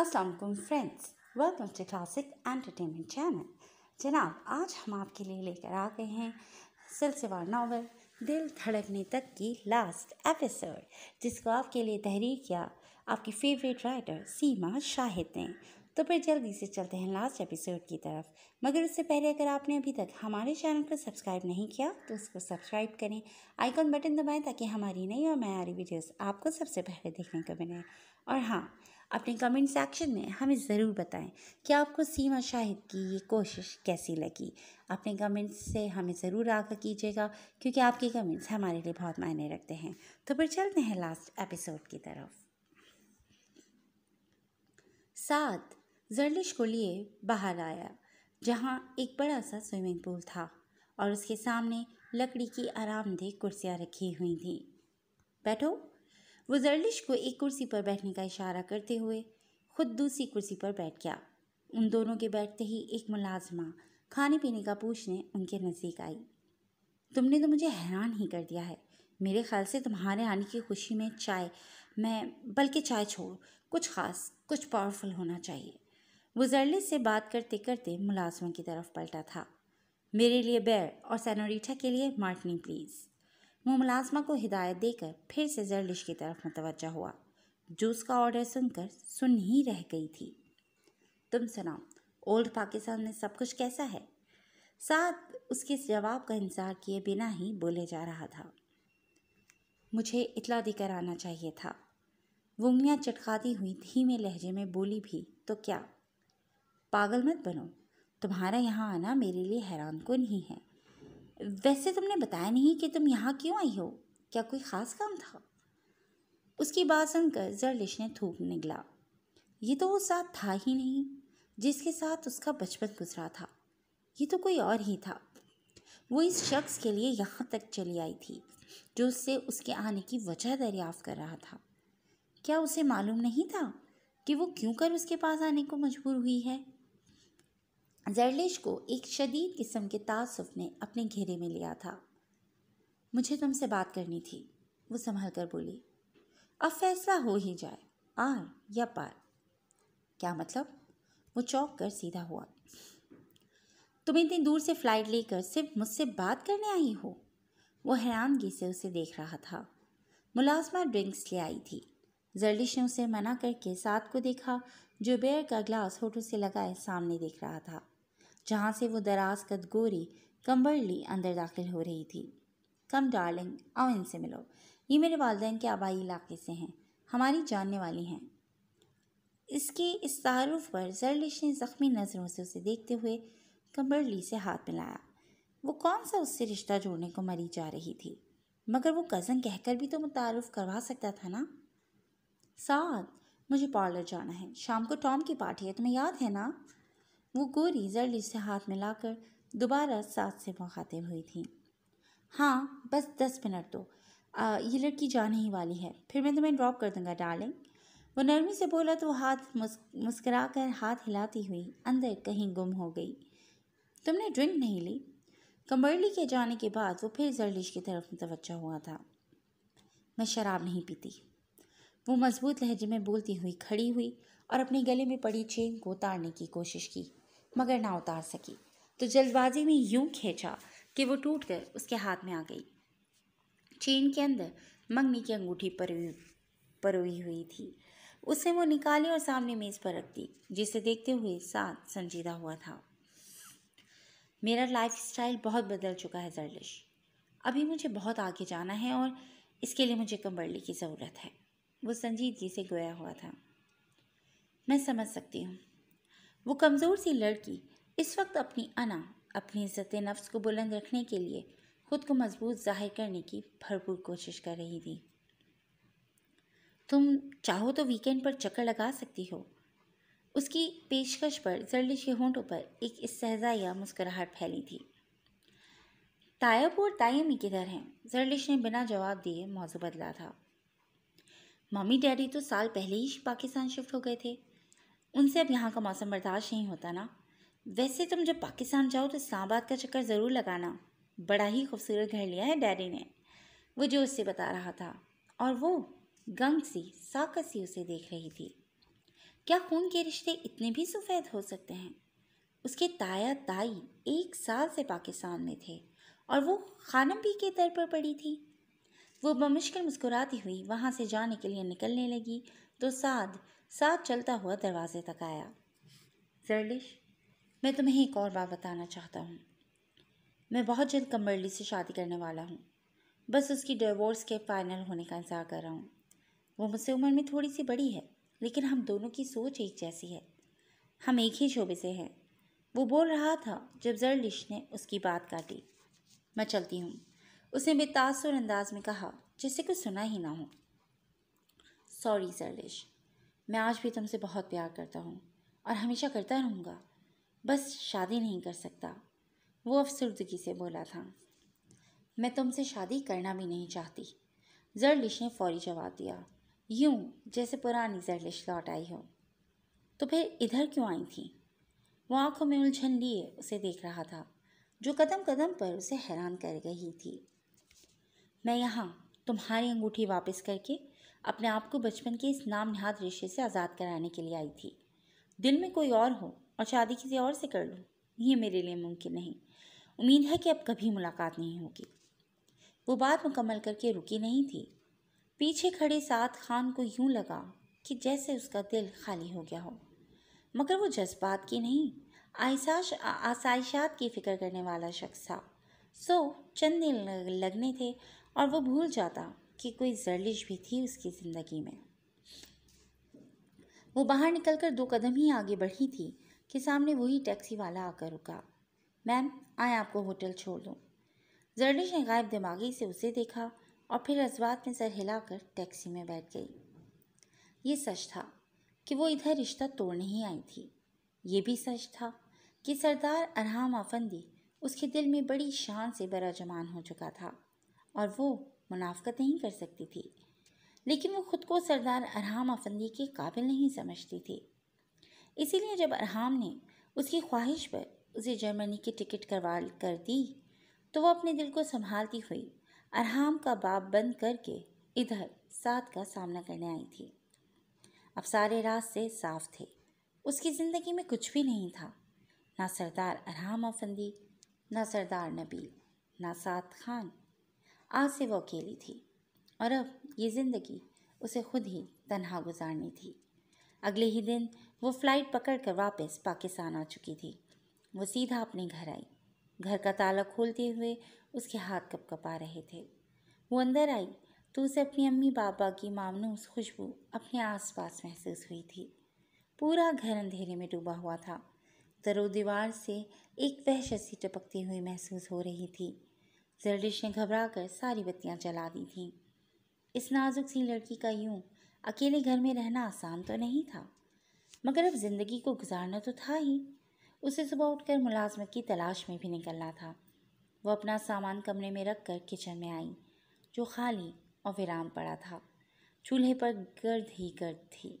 Aslam friends welcome to classic entertainment channel जनाब आज हम आपके लिए लेकर आ गए हैं सिलसिलेवार नावल दिल धड़कने तक की लास्ट एपिसोड जिसको आपके लिए तहरीर किया आपकी फेवरेट राइटर सीमा शाहिद ने तो फिर जल्दी से चलते हैं लास्ट एपिसोड की तरफ मगर उससे पहले अगर आपने अभी तक हमारे चैनल को सब्सक्राइब नहीं किया तो उसको सब्सक्राइब करें आइकॉन बटन दबाएं ताकि हमारी नई और नई वीडियोस आपको सबसे पहले देखने को मिले और हाँ अपने कमेंट सेक्शन में हमें ज़रूर बताएं कि आपको सीमा शाहिद की ये कोशिश कैसी लगी अपने कमेंट्स से हमें ज़रूर आगा कीजिएगा क्योंकि आपके कमेंट्स हमारे लिए बहुत मायने रखते हैं तो फिर चलते हैं लास्ट एपिसोड की तरफ साथ जर्लिश को लिए बाहर आया जहाँ एक बड़ा सा स्विमिंग पूल था और उसके सामने लकड़ी की आरामदेह कुर्सियाँ रखी हुई थी बैठो वो जर्लिश को एक कुर्सी पर बैठने का इशारा करते हुए खुद दूसरी कुर्सी पर बैठ गया उन दोनों के बैठते ही एक मुलाजमा खाने पीने का पूछने उनके नज़दीक आई तुमने तो मुझे हैरान ही कर दिया है मेरे ख्याल से तुम्हारे आने की खुशी में चाय मैं बल्कि चाय छोड़ कुछ ख़ास कुछ पावरफुल होना चाहिए वो जर्लिश से बात करते करते मुलाजमों की तरफ पलटा था मेरे लिए बैर और सैनोरीठा के लिए मार्टनी प्लीज़ वो मुलाजमा को हिदायत देकर फिर से जर्लिश की तरफ मुतवजा हुआ जूस का ऑर्डर सुनकर सुन ही रह गई थी तुम सुनाओ ओल्ड पाकिस्तान में सब कुछ कैसा है साथ उसके जवाब का इंतज़ार किए बिना ही बोले जा रहा था मुझे इतला देकर आना चाहिए था वंगलियाँ चटकाती हुई धीमे लहजे में बोली भी तो क्या पागल मत बनो तुम्हारा यहाँ आना मेरे लिए हैरान को ही है वैसे तुमने बताया नहीं कि तुम यहाँ क्यों आई हो क्या कोई ख़ास काम था उसकी बात सुनकर जरलिश ने थूक निकला ये तो वो साथ था ही नहीं जिसके साथ उसका बचपन गुजरा था ये तो कोई और ही था वो इस शख्स के लिए यहाँ तक चली आई थी जो उससे उसके आने की वजह दरियाफ़ कर रहा था क्या उसे मालूम नहीं था कि वो क्यों कर उसके पास आने को मजबूर हुई है जैरलिश को एक शदीद किस्म के तासुफ ने अपने घेरे में लिया था मुझे तुमसे बात करनी थी वो संभल कर बोली अब फैसला हो ही जाए आर या पार क्या मतलब वो चौंक कर सीधा हुआ तुम इतनी दूर से फ्लाइट लेकर सिर्फ मुझसे बात करने आई हो वो हैरानगी से उसे देख रहा था मुलाजमा ड्रिंक्स ले आई थी जर्लिश ने उसे मना करके साथ को देखा जो बेयर का ग्लास होठों से लगाए सामने देख रहा था जहाँ से वो दराज कद गोरी कंबर ली अंदर दाखिल हो रही थी कम डार्लिंग आओ इनसे मिलो ये मेरे वालदेन के आबाई इलाके से हैं हमारी जानने वाली हैं इसके इस तारुफ पर जरलिश ने ज़ख्मी नज़रों से उसे देखते हुए ली से हाथ मिलाया वो कौन सा उससे रिश्ता जोड़ने को मरी जा रही थी मगर वो कज़न कहकर भी तो मुतारफ़ करवा सकता था ना साथ मुझे पार्लर जाना है शाम को टॉम की पार्टी है तुम्हें याद है ना वो गोरी जर्ली से हाथ मिलाकर दोबारा साथ से मुखातिब हुई थी हाँ बस दस मिनट दो तो। आ, ये लड़की जाने ही वाली है फिर मैं तुम्हें ड्रॉप कर दूंगा डार्लिंग वो नरमी से बोला तो हाथ मुस्करा कर हाथ हिलाती हुई अंदर कहीं गुम हो गई तुमने ड्रिंक नहीं ली कमरली के जाने के बाद वो फिर जर्लिश की तरफ मुतवजा हुआ था मैं शराब नहीं पीती वो मजबूत लहजे में बोलती हुई खड़ी हुई और अपने गले में पड़ी चेन को उतारने की कोशिश की मगर ना उतार सकी तो जल्दबाजी में यूं खींचा कि वो टूट कर उसके हाथ में आ गई चेन के अंदर मंगनी की अंगूठी परोई परोई हुई थी उसे वो निकाली और सामने मेज़ पर रख दी जिसे देखते हुए साथ संजीदा हुआ था मेरा लाइफ स्टाइल बहुत बदल चुका है जर्लिश अभी मुझे बहुत आगे जाना है और इसके लिए मुझे कम्बरली की ज़रूरत है वो संजीदगी से गोया हुआ था मैं समझ सकती हूँ वो कमज़ोर सी लड़की इस वक्त अपनी अना अपनी इज्जत नफ्स को बुलंद रखने के लिए खुद को मजबूत जाहिर करने की भरपूर कोशिश कर रही थी तुम चाहो तो वीकेंड पर चक्कर लगा सकती हो उसकी पेशकश पर जर्लिश के होंठों पर एक या मुस्कुराहट फैली थी तायब और तायमी किधर हैं जर्लिश ने बिना जवाब दिए मौजू बदला था मम्मी डैडी तो साल पहले ही पाकिस्तान शिफ्ट हो गए थे उनसे अब यहाँ का मौसम बर्दाश्त नहीं होता ना वैसे तुम जब पाकिस्तान जाओ तो इस्लामाबाद का चक्कर ज़रूर लगाना बड़ा ही खूबसूरत घर लिया है डैडी ने वो जो उससे बता रहा था और वो गंग सी साकस सी उसे देख रही थी क्या खून के रिश्ते इतने भी सफ़ेद हो सकते हैं उसके ताया ताई एक साल से पाकिस्तान में थे और वो खानम भी के दर पर पड़ी थी वो बमुश्किल मुस्कुराती हुई वहाँ से जाने के लिए निकलने लगी तो साध साथ चलता हुआ दरवाजे तक आया जर्लिश मैं तुम्हें एक और बात बताना चाहता हूँ मैं बहुत जल्द कमरली से शादी करने वाला हूँ बस उसकी डिवोर्स के फाइनल होने का इंतज़ार कर रहा हूँ वो मुझसे उम्र में थोड़ी सी बड़ी है लेकिन हम दोनों की सोच एक जैसी है हम एक ही शोबे से हैं वो बोल रहा था जब जर्लिश ने उसकी बात काटी मैं चलती हूँ उसने बेतासुर अंदाज में कहा जैसे कुछ सुना ही ना हो सॉरी जर्लिश मैं आज भी तुमसे बहुत प्यार करता हूँ और हमेशा करता रहूँगा बस शादी नहीं कर सकता वो अफसरदगी से बोला था मैं तुमसे शादी करना भी नहीं चाहती जर्लिश ने फौरी जवाब दिया यूं जैसे पुरानी जरलिश लौट आई हो तो फिर इधर क्यों आई थी वो आंखों में उलझन लिए उसे देख रहा था जो कदम कदम पर उसे हैरान कर रही थी मैं यहाँ तुम्हारी अंगूठी वापस करके अपने आप को बचपन के इस नाम निहाद रिश्ते से आज़ाद कराने के लिए आई थी दिल में कोई और हो और शादी किसी और से कर लूँ ये मेरे लिए मुमकिन नहीं उम्मीद है कि अब कभी मुलाकात नहीं होगी वो बात मुकम्मल करके रुकी नहीं थी पीछे खड़े साथ खान को यूं लगा कि जैसे उसका दिल खाली हो गया हो मगर वो जज्बात की नहीं आयसाश आसाइशात की फ़िक्र करने वाला शख्स था सो चंद दिन लगने थे और वो भूल जाता कि कोई जरलिश भी थी उसकी ज़िंदगी में वो बाहर निकलकर दो कदम ही आगे बढ़ी थी कि सामने वही टैक्सी वाला आकर रुका मैम आए आपको होटल छोड़ दूँ जर्लिश ने गायब दिमागी से उसे देखा और फिर जज्बात में सर हिलाकर टैक्सी में बैठ गई ये सच था कि वो इधर रिश्ता तोड़ने ही आई थी ये भी सच था कि सरदार अरहाम आफंदी उसके दिल में बड़ी शान से बराजमान हो चुका था और वो मुनाफ्त नहीं कर सकती थी लेकिन वो ख़ुद को सरदार अरहाम अफंदी के काबिल नहीं समझती थी इसीलिए जब अरहाम ने उसकी ख्वाहिश पर उसे जर्मनी की टिकट करवा कर दी तो वह अपने दिल को संभालती हुई अरहाम का बाप बंद करके इधर साथ का सामना करने आई थी अब सारे रास्ते साफ थे उसकी ज़िंदगी में कुछ भी नहीं था ना सरदार अरहाम अफंदी ना सरदार नबी ना साद खान आज से वो अकेली थी और अब ये ज़िंदगी उसे खुद ही तनहा गुजारनी थी अगले ही दिन वो फ़्लाइट पकड़ कर वापस पाकिस्तान आ चुकी थी वो सीधा अपने घर आई घर का ताला खोलते हुए उसके हाथ कपकपा रहे थे वो अंदर आई तो उसे अपनी अम्मी बाबा की मामनूस खुशबू अपने आसपास महसूस हुई थी पूरा घर अंधेरे में डूबा हुआ था दरो दीवार से एक वहशत सी टपकती हुई महसूस हो रही थी जरडिश ने घबरा कर सारी बत्तियाँ जला दी थीं इस नाजुक सी लड़की का यूं अकेले घर में रहना आसान तो नहीं था मगर अब ज़िंदगी को गुजारना तो था ही उसे सुबह उठकर मुलाजमत की तलाश में भी निकलना था वह अपना सामान कमरे में रख कर किचन में आई जो खाली और विराम पड़ा था चूल्हे पर गर्द ही गर्द थी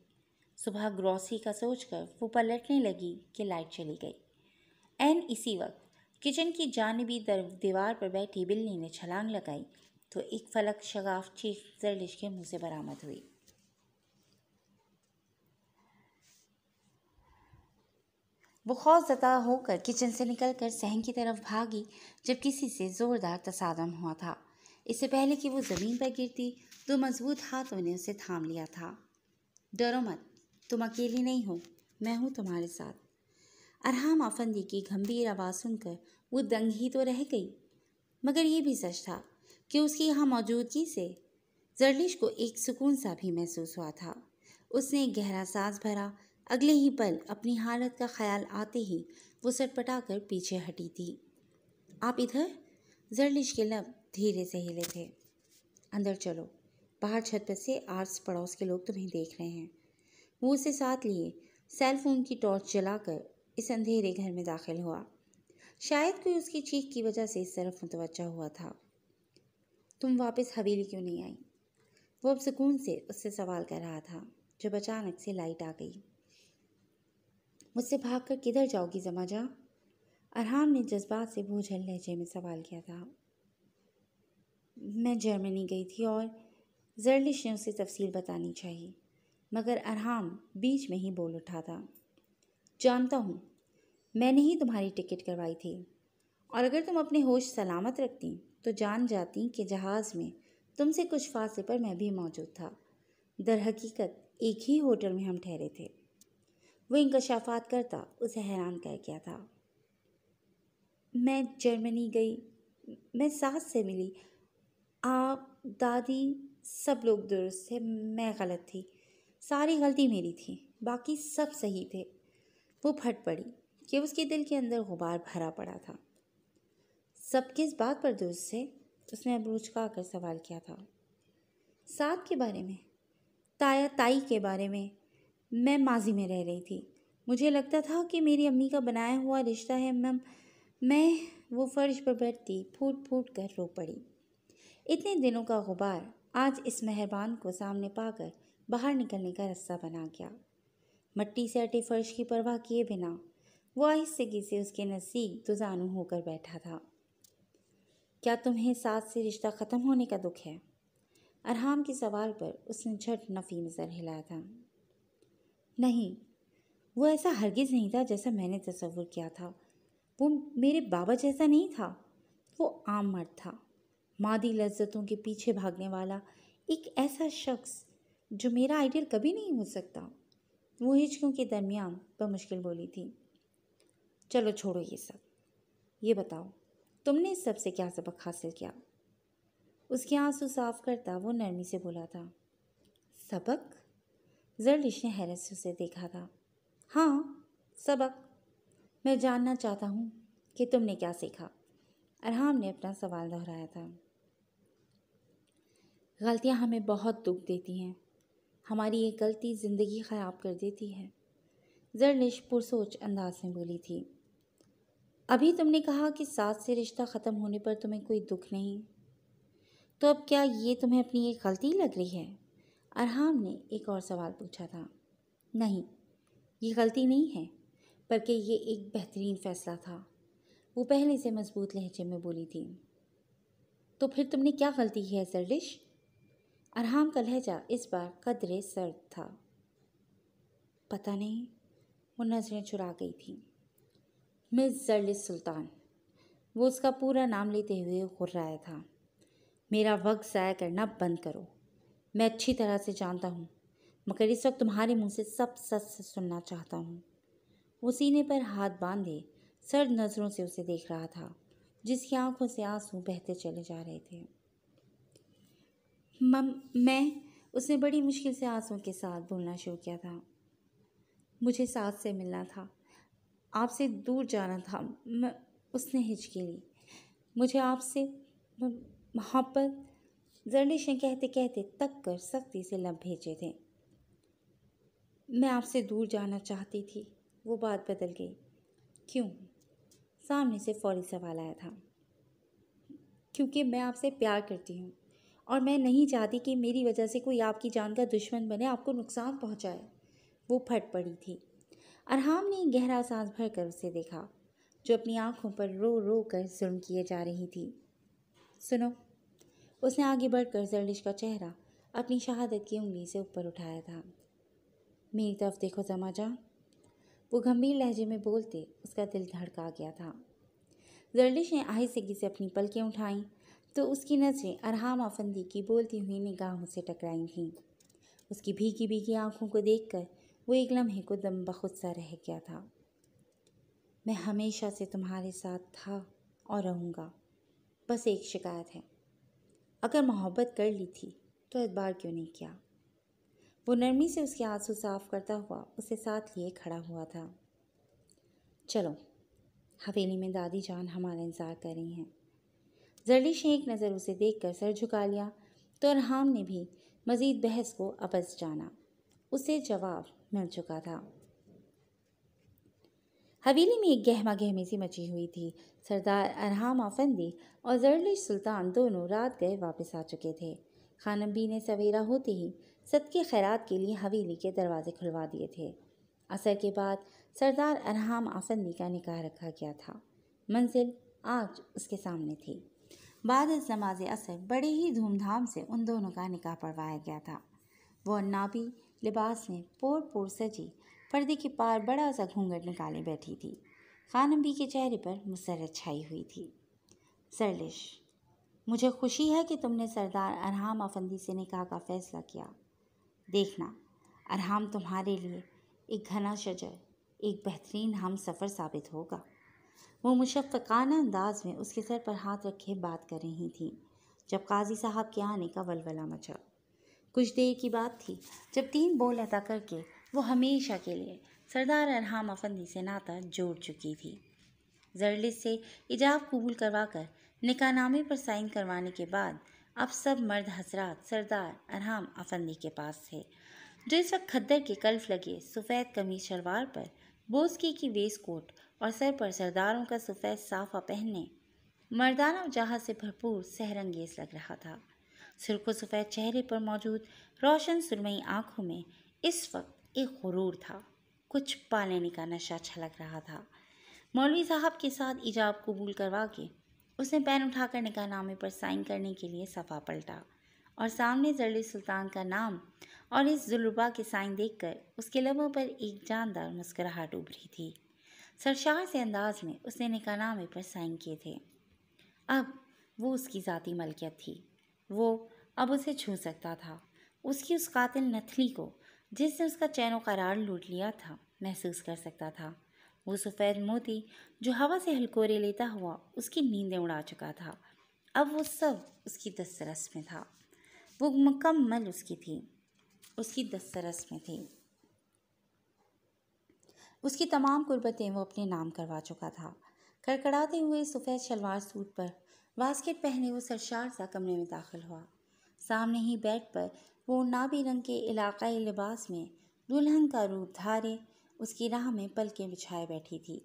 सुबह ग्रॉसरी का सोचकर वो पलटने लगी कि लाइट चली गई एन इसी वक्त किचन की जानबी दीवार पर बैठी बिल्ली ने छलांग लगाई तो एक फलक शगाफ चीख जरलिश के मुंह से बरामद हुई वो जदा होकर किचन से निकलकर सहन की तरफ भागी जब किसी से ज़ोरदार तसादम हुआ था इससे पहले कि वो ज़मीन पर गिरती तो मजबूत हाथों ने उसे थाम लिया था डरो मत तुम अकेली नहीं हो मैं हूँ तुम्हारे साथ अरहाम आफंदी की गंभीर आवाज़ सुनकर वो दंग ही तो रह गई मगर ये भी सच था कि उसकी यहाँ मौजूदगी से जरलिश को एक सुकून सा भी महसूस हुआ था उसने एक गहरा सांस भरा अगले ही पल अपनी हालत का ख्याल आते ही वो सटपटा कर पीछे हटी थी आप इधर जरलिश के लब धीरे से हिले थे अंदर चलो बाहर छत पर से आस पड़ोस के लोग तुम्हें तो देख रहे हैं वो उसे साथ लिए सेल फोन की टॉर्च जलाकर इस अंधेरे घर में दाखिल हुआ शायद कोई उसकी चीख की वजह से इस तरफ मुतवजा हुआ था तुम वापस हवेली क्यों नहीं आई वो अब सुकून से उससे सवाल कर रहा था जब अचानक से लाइट आ गई मुझसे भाग कर किधर जाओगी जा अरहान ने जज्बात से बोझल लहजे में सवाल किया था मैं जर्मनी गई थी और जरलिश ने उसे तफसील बतानी चाहिए मगर अरहाम बीच में ही बोल उठा था जानता हूँ मैंने ही तुम्हारी टिकट करवाई थी और अगर तुम अपने होश सलामत रखती तो जान जाती कि जहाज़ में तुमसे कुछ फासले पर मैं भी मौजूद था दर हकीकत एक ही होटल में हम ठहरे थे वो इंकशाफात करता उसे हैरान कर गया था मैं जर्मनी गई मैं सास से मिली आप दादी सब लोग दुरुस्त थे मैं गलत थी सारी गलती मेरी थी बाकी सब सही थे वो फट पड़ी कि उसके दिल के अंदर गुबार भरा पड़ा था सबके इस बात पर दोस्त से उसने अब कर सवाल किया था साथ के बारे में ताया ताई के बारे में मैं माजी में रह रही थी मुझे लगता था कि मेरी अम्मी का बनाया हुआ रिश्ता है मैम मैं वो फर्श पर बैठती फूट फूट कर रो पड़ी इतने दिनों का गुबार आज इस मेहरबान को सामने पाकर बाहर निकलने का रास्ता बना गया मट्टी से अटे फर्श की परवाह किए बिना वो आहिस्तगी से उसके नज़दीक दुजानु होकर बैठा था क्या तुम्हें सास से रिश्ता ख़त्म होने का दुख है अरहाम के सवाल पर उसने झट नफ़ी नजर हिलाया था नहीं वो ऐसा हरगिज़ नहीं था जैसा मैंने तस्वुर किया था वो मेरे बाबा जैसा नहीं था वो आम मर्द था मादी लज्जतों के पीछे भागने वाला एक ऐसा शख्स जो मेरा आइडियल कभी नहीं हो सकता वो हिचकों के दरमियान बमुश्किल बोली थी चलो छोड़ो ये सब ये बताओ तुमने इस सब से क्या सबक हासिल किया उसके आंसू साफ करता वो नरमी से बोला था सबक जरलिश ने हैरत से उसे देखा था हाँ सबक मैं जानना चाहता हूँ कि तुमने क्या सीखा अरहाम ने अपना सवाल दोहराया था गलतियाँ हमें बहुत दुख देती हैं हमारी ये गलती ज़िंदगी ख़राब कर देती है जरलिश पुरसोच अंदाज में बोली थी अभी तुमने कहा कि सास से रिश्ता ख़त्म होने पर तुम्हें कोई दुख नहीं तो अब क्या ये तुम्हें अपनी एक गलती लग रही है अरहाम ने एक और सवाल पूछा था नहीं ये गलती नहीं है बल्कि ये एक बेहतरीन फ़ैसला था वो पहले से मजबूत लहजे में बोली थी तो फिर तुमने क्या गलती की है सरडिश अरहाम का लहजा इस बार कदरे सर्द था पता नहीं वो नज़रें चुरा गई थी मिस सुल्तान वो उसका पूरा नाम लेते हुए घुर्राया था मेरा वक्त ज़ाया करना बंद करो मैं अच्छी तरह से जानता हूँ मगर इस वक्त तुम्हारे मुंह से सब सच सुनना चाहता हूँ वो सीने पर हाथ बांधे सर्द नज़रों से उसे देख रहा था जिसकी आंखों से आंसू बहते चले जा रहे थे मम मैं उसने बड़ी मुश्किल से आंसू के साथ बोलना शुरू किया था मुझे साथ से मिलना था आपसे दूर जाना था मैं उसने हिचकी ली मुझे आपसे मोहब्बत जर्निश ने कहते कहते तक कर सख्ती से लब भेजे थे मैं आपसे दूर जाना चाहती थी वो बात बदल गई क्यों सामने से फौरी सवाल आया था क्योंकि मैं आपसे प्यार करती हूँ और मैं नहीं चाहती कि मेरी वजह से कोई आपकी जान का दुश्मन बने आपको नुकसान पहुँचाए वो फट पड़ी थी अरहाम ने गहरा सांस भर कर उसे देखा जो अपनी आंखों पर रो रो कर जुर्म किए जा रही थी सुनो उसने आगे बढ़कर जर्लिश का चेहरा अपनी शहादत की उंगली से ऊपर उठाया था मेरी तरफ देखो जा वो गंभीर लहजे में बोलते उसका दिल धड़का गया था जर्लिश ने आहिस्तगी से अपनी पलकें उठाईं तो उसकी नज़रें अरहाम अफंदी की बोलती हुई निगाहों से टकराई थीं उसकी भीगी भीगी आँखों को देखकर वो एक लम्हे को दम बखुद सा रह गया था मैं हमेशा से तुम्हारे साथ था और रहूँगा बस एक शिकायत है अगर मोहब्बत कर ली थी तो एतबार क्यों नहीं किया वो नरमी से उसके आंसू साफ करता हुआ उसे साथ लिए खड़ा हुआ था चलो हवेली में दादी जान हमारा इंतज़ार कर रही हैं जरली शेख एक नज़र उसे देख कर सर झुका लिया तो अरहाम ने भी मज़ीद बहस को अबस जाना उसे जवाब मिल चुका था हवेली में एक गहमा गहमी सी मची हुई थी सरदार अरहाम अफंदी और जरली सुल्तान दोनों रात गए वापस आ चुके थे खानम बी ने सवेरा होते ही सदके खैरात के लिए हवेली के दरवाजे खुलवा दिए थे असर के बाद सरदार अरहाम आफंदी का निकाह रखा गया था मंजिल आज उसके सामने थी बाद इस नमाज असर बड़े ही धूमधाम से उन दोनों का निकाह पढ़वाया गया था वो अन्नाबी लिबास में पोर पोर सजी पर्दे के पार बड़ा सा घूंघट निकाले बैठी थी खानम बी के चेहरे पर मुसरत छाई हुई थी सरलिश मुझे खुशी है कि तुमने सरदार अरहाम अफंदी से निकाह का फैसला किया देखना अरहाम तुम्हारे लिए एक घना शजर एक बेहतरीन हम सफ़र साबित होगा वो मुशफ़ाना अंदाज में उसके सर पर हाथ रखे बात कर रही थी जब काजी साहब के आने का वलवला मचा कुछ देर की बात थी जब तीन बोल अदा करके वो हमेशा के लिए सरदार अरहाम अफंदी से नाता जोड़ चुकी थी जरलिस से इजाब कबूल करवा कर निकानामे पर साइन करवाने के बाद अब सब मर्द हजरात सरदार अरहाम अफंदी के पास थे जो इस वक्त खद्दर के कल्फ लगे सफ़ेद कमीज शलवार पर बोसकी की वेस्ट कोट और सर पर सरदारों का सफ़ेद साफा पहनने मर्दाना जहाज से भरपूर सहरंगेज लग रहा था सुरख सफ़ेद चेहरे पर मौजूद रोशन सुरमई आँखों में इस वक्त एक गुरूर था कुछ पा लेने का नशा छलक अच्छा रहा था मौलवी साहब के साथ ईजाब कबूल करवा के उसने पेन उठाकर नामे पर साइन करने के लिए सफ़ा पलटा और सामने जरली सुल्तान का नाम और इस जुलबा के साइन देखकर उसके लबों पर एक जानदार मुस्कुराहट उभरी थी सरशार से अंदाज में उसने नामे पर साइन किए थे अब वो उसकी ज़ाती मलकियत थी वो अब उसे छू सकता था उसकी उस कातिल नथली को जिसने उसका चैन करार लूट लिया था महसूस कर सकता था वो सफ़ेद मोती जो हवा से हलकोरे लेता हुआ उसकी नींदें उड़ा चुका था अब वो सब उसकी दस्तरस में था वो मुकम्मल उसकी थी उसकी दस्तरस में थी उसकी तमाम कुर्बतें वो अपने नाम करवा चुका था कड़कड़ाते हुए सफ़ेद शलवार सूट पर बास्केट पहने वो सरशार सा कमरे में दाखिल हुआ सामने ही बेड पर वो नाबी रंग के इलाकाई लिबास में दुल्हन का रूप धारे उसकी राह में पलकें बिछाए बैठी थी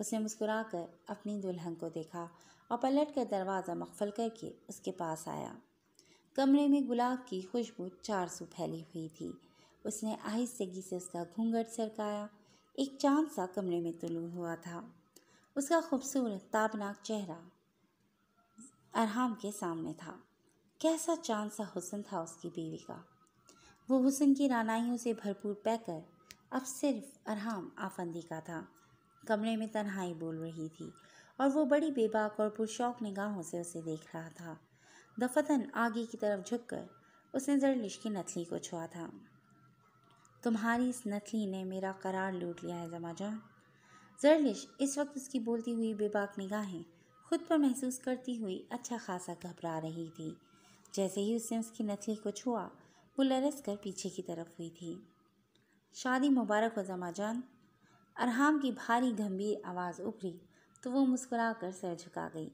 उसने मुस्कुराकर अपनी दुल्हन को देखा और पलट कर दरवाज़ा मखफल करके उसके पास आया कमरे में गुलाब की खुशबू चार सू फैली हुई थी उसने आहिस्तगी से उसका घूंघट सरकाया एक चांद सा कमरे में तुलू हुआ था उसका खूबसूरत ताबनाक चेहरा अरहाम के सामने था कैसा चांद सा हुसन था उसकी बीवी का वो हुसन की रानाइयों से भरपूर पैकर अब सिर्फ अरहाम आफंदी का था कमरे में तन्हाई बोल रही थी और वो बड़ी बेबाक और पुरशौक निगाहों से उसे देख रहा था दफतन आगे की तरफ झुककर उसने जरलिश की नथली को छुआ था तुम्हारी इस नथली ने मेरा करार लूट लिया है जमाजान जरलिश इस वक्त उसकी बोलती हुई बेबाक निगाहें खुद पर महसूस करती हुई अच्छा खासा घबरा रही थी जैसे ही उसने उसकी नथली को छुआ वो लरस कर पीछे की तरफ हुई थी शादी मुबारक हो जमा जान अरहाम की भारी गंभीर आवाज़ उभरी तो वो मुस्कुरा कर सर झुका गई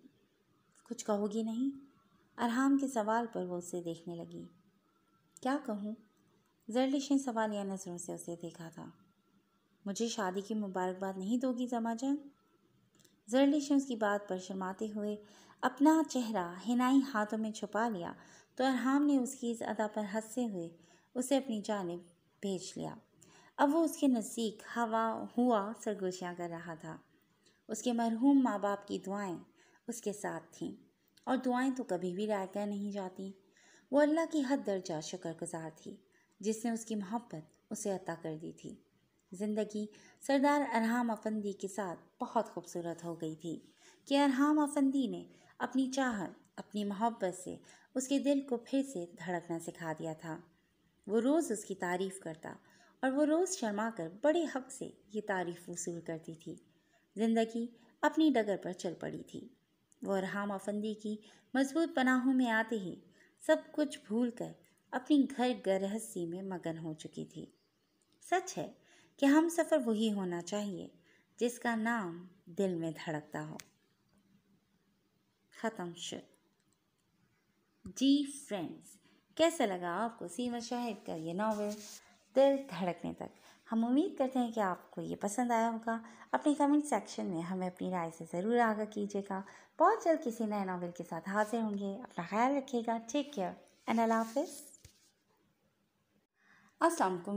कुछ कहोगी नहीं अरहाम के सवाल पर वो उसे देखने लगी क्या कहूँ जरलिश ने सवालिया नज़रों से उसे देखा था मुझे शादी की मुबारकबाद नहीं दोगी जमा जान जरली ने उसकी बात पर शर्माते हुए अपना चेहरा हिनाई हाथों में छुपा लिया तो अरहाम ने उसकी इस अदा पर हंसते हुए उसे अपनी जानब भेज लिया अब वो उसके नज़दीक हवा हुआ सरगोशियाँ कर रहा था उसके मरहूम माँ बाप की दुआएँ उसके साथ थीं और दुआएँ तो कभी भी रायता नहीं जाती वो अल्लाह की हद दर्जा शुक्रगुजार थी जिसने उसकी मोहब्बत उसे अता कर दी थी ज़िंदगी सरदार अरहाम अफंदी के साथ बहुत खूबसूरत हो गई थी कि अरहाम अफंदी ने अपनी चाहत अपनी मोहब्बत से उसके दिल को फिर से धड़कना सिखा दिया था वो रोज़ उसकी तारीफ़ करता और वो रोज़ शर्मा कर बड़े हक से ये तारीफ़ वसूल करती थी ज़िंदगी अपनी डगर पर चल पड़ी थी वो अरहाम अफंदी की मजबूत पनाहों में आते ही सब कुछ भूल कर अपनी घर गृहस्थी में मगन हो चुकी थी सच है कि हम सफ़र वही होना चाहिए जिसका नाम दिल में धड़कता हो ख़त्म शुर जी फ्रेंड्स कैसा लगा आपको सीमा शाहिद का ये नावल दिल धड़कने तक हम उम्मीद करते हैं कि आपको ये पसंद आया होगा अपने कमेंट सेक्शन में हमें अपनी राय से ज़रूर आगा कीजिएगा बहुत जल्द किसी नए नावल के साथ हाजिर होंगे अपना ख्याल रखिएगा टेक केयर एंड अल्लाह